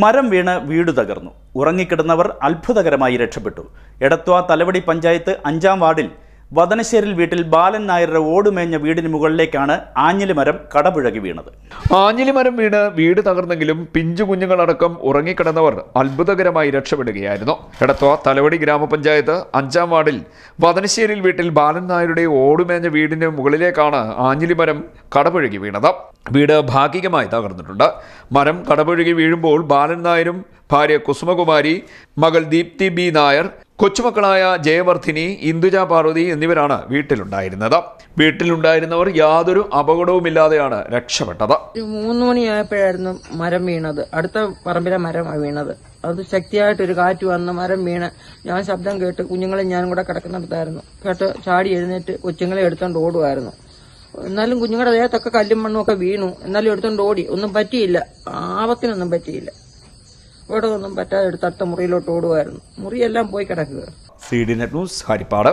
മരം വീണ് വീട് തകർന്നു ഉറങ്ങിക്കിടന്നവർ അത്ഭുതകരമായി രക്ഷപ്പെട്ടു എടത്വ തലവടി പഞ്ചായത്ത് അഞ്ചാം വാർഡിൽ വതനശ്ശേരിൽ വീട്ടിൽ ബാലൻ നായരുടെ ഓടുമേഞ്ഞ വീടിന് മുകളിലേക്കാണ് ആഞ്ഞിലിമരം കടപുഴകി വീണത് ആഞ്ഞിലിമരം വീണ് വീട് തകർന്നെങ്കിലും പിഞ്ചു കുഞ്ഞുങ്ങളടക്കം ഉറങ്ങിക്കിടന്നവർ അത്ഭുതകരമായി രക്ഷപ്പെടുകയായിരുന്നു എടത്വ തലവടി ഗ്രാമപഞ്ചായത്ത് അഞ്ചാം വാർഡിൽ വദനശ്ശേരിൽ വീട്ടിൽ ബാലൻ നായരുടെ ഓടുമേഞ്ഞ വീടിന് മുകളിലേക്കാണ് ആഞ്ഞിലിമരം കടപുഴകി വീണത് വീട് ഭാഗികമായി തകർന്നിട്ടുണ്ട് മരം കടപുഴകി വീഴുമ്പോൾ ബാലൻ നായരും ഭാര്യ കുസുമകുമാരി മകൾ ദീപ്തി ബി നായർ കൊച്ചുമക്കളായ ജയവർദ്ധിനി ഇന്ദുജ പാർവതി എന്നിവരാണ് വീട്ടിലുണ്ടായിരുന്നത് വീട്ടിലുണ്ടായിരുന്നവർ യാതൊരു അപകടവുമില്ലാതെയാണ് രക്ഷപ്പെട്ടത് മൂന്ന് മണിയായപ്പോഴായിരുന്നു മരം വീണത് അടുത്ത പറമ്പിലെ മരം വീണത് അത് ശക്തിയായിട്ട് ഒരു കാറ്റ് വന്ന് മരം വീണ് ഞാൻ ശബ്ദം കേട്ട് കുഞ്ഞുങ്ങളെ ഞാനും കൂടെ കിടക്കുന്നിടത്തായിരുന്നു കേട്ട് ചാടി എഴുന്നേറ്റ് കൊച്ചുങ്ങളെ എടുത്തോണ്ട് ഓടുമായിരുന്നു എന്നാലും കുഞ്ഞുങ്ങളുടെ ദേഹത്തൊക്കെ കല്ലും മണ്ണും ഒക്കെ വീണു എന്നാലും എടുത്തോണ്ട് ഓടി ഒന്നും പറ്റിയില്ല ആപത്തിനൊന്നും പറ്റിയില്ല ഇവിടെ ഒന്നും പറ്റാതെ എടുത്ത് അടുത്ത മുറിയിലോട്ട് ഓടുമായിരുന്നു മുറിയെല്ലാം പോയി കിടക്കുക C D net news Harippad